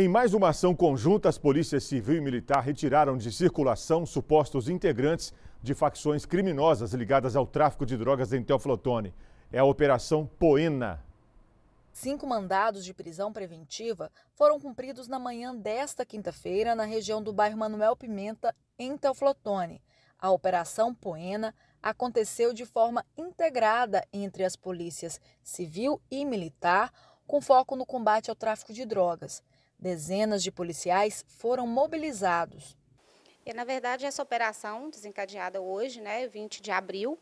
Em mais uma ação conjunta, as polícias civil e militar retiraram de circulação supostos integrantes de facções criminosas ligadas ao tráfico de drogas em Teoflotone. É a Operação Poena. Cinco mandados de prisão preventiva foram cumpridos na manhã desta quinta-feira na região do bairro Manuel Pimenta, em Teoflotone. A Operação Poena aconteceu de forma integrada entre as polícias civil e militar, com foco no combate ao tráfico de drogas. Dezenas de policiais foram mobilizados. E, na verdade, essa operação desencadeada hoje, né, 20 de abril,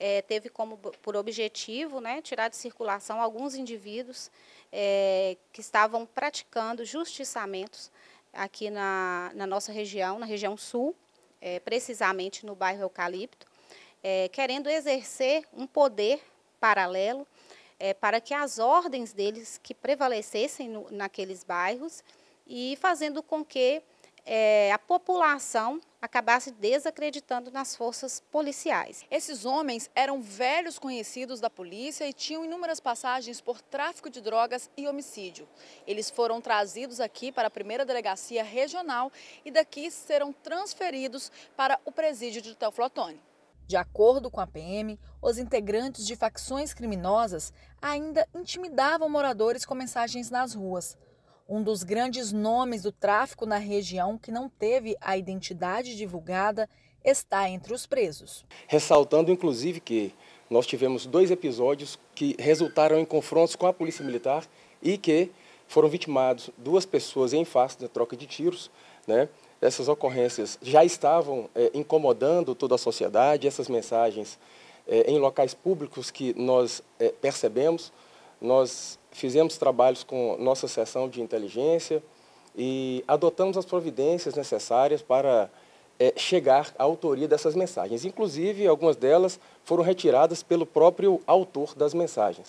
é, teve como por objetivo né, tirar de circulação alguns indivíduos é, que estavam praticando justiçamentos aqui na, na nossa região, na região sul, é, precisamente no bairro Eucalipto, querendo exercer um poder paralelo é, para que as ordens deles que prevalecessem no, naqueles bairros e fazendo com que é, a população acabasse desacreditando nas forças policiais. Esses homens eram velhos conhecidos da polícia e tinham inúmeras passagens por tráfico de drogas e homicídio. Eles foram trazidos aqui para a primeira delegacia regional e daqui serão transferidos para o presídio de Teoflotone. De acordo com a PM, os integrantes de facções criminosas ainda intimidavam moradores com mensagens nas ruas. Um dos grandes nomes do tráfico na região que não teve a identidade divulgada está entre os presos. Ressaltando, inclusive, que nós tivemos dois episódios que resultaram em confrontos com a Polícia Militar e que foram vitimados duas pessoas em face da troca de tiros né? Essas ocorrências já estavam é, incomodando toda a sociedade, essas mensagens é, em locais públicos que nós é, percebemos. Nós fizemos trabalhos com nossa seção de inteligência e adotamos as providências necessárias para é, chegar à autoria dessas mensagens. Inclusive, algumas delas foram retiradas pelo próprio autor das mensagens.